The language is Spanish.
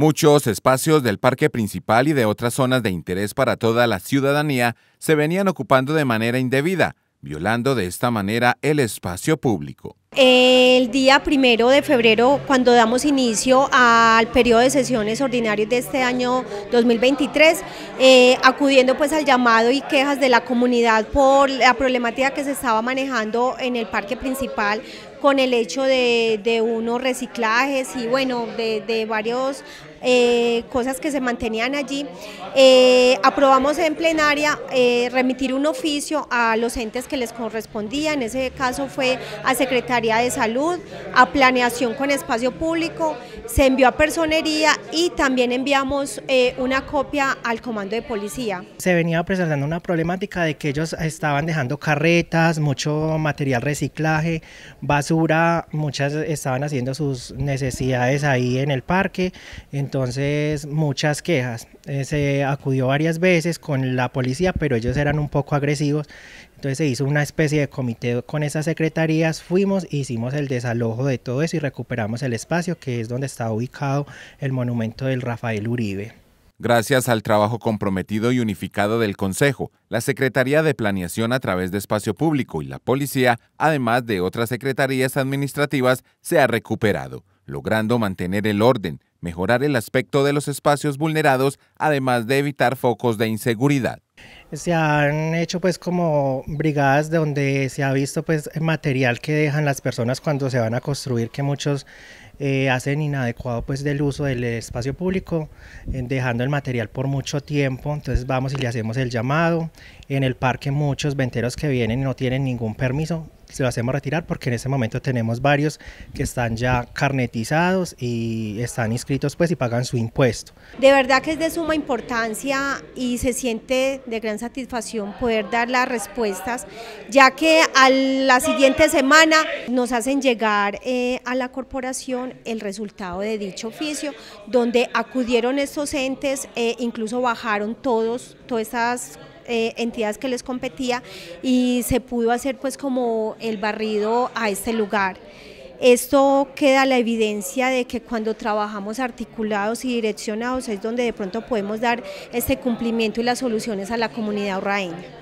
Muchos espacios del parque principal y de otras zonas de interés para toda la ciudadanía se venían ocupando de manera indebida, violando de esta manera el espacio público. El día primero de febrero, cuando damos inicio al periodo de sesiones ordinarias de este año 2023, eh, acudiendo pues al llamado y quejas de la comunidad por la problemática que se estaba manejando en el parque principal con el hecho de, unos reciclajes y bueno, de, de varios eh, cosas que se mantenían allí. Eh, aprobamos en plenaria remitir un oficio a los entes que les correspondía, en ese caso fue a secretario de Salud, a planeación con espacio público, se envió a personería y también enviamos eh, una copia al comando de policía. Se venía presentando una problemática de que ellos estaban dejando carretas, mucho material reciclaje, basura, muchas estaban haciendo sus necesidades ahí en el parque, entonces muchas quejas. Eh, se acudió varias veces con la policía, pero ellos eran un poco agresivos. Entonces se hizo una especie de comité con esas secretarías, fuimos, hicimos el desalojo de todo eso y recuperamos el espacio que es donde está ubicado el monumento del Rafael Uribe. Gracias al trabajo comprometido y unificado del Consejo, la Secretaría de Planeación a través de Espacio Público y la Policía, además de otras secretarías administrativas, se ha recuperado, logrando mantener el orden, mejorar el aspecto de los espacios vulnerados, además de evitar focos de inseguridad. Se han hecho pues como brigadas donde se ha visto pues material que dejan las personas cuando se van a construir que muchos eh, hacen inadecuado pues del uso del espacio público eh, dejando el material por mucho tiempo entonces vamos y le hacemos el llamado en el parque muchos venteros que vienen no tienen ningún permiso se lo hacemos retirar porque en ese momento tenemos varios que están ya carnetizados y están inscritos pues y pagan su impuesto. De verdad que es de suma importancia y se siente de gran satisfacción poder dar las respuestas, ya que a la siguiente semana nos hacen llegar eh, a la corporación el resultado de dicho oficio, donde acudieron estos entes, e incluso bajaron todos, todas estas eh, entidades que les competía y se pudo hacer pues como el barrido a este lugar. Esto queda la evidencia de que cuando trabajamos articulados y direccionados es donde de pronto podemos dar este cumplimiento y las soluciones a la comunidad urraeña.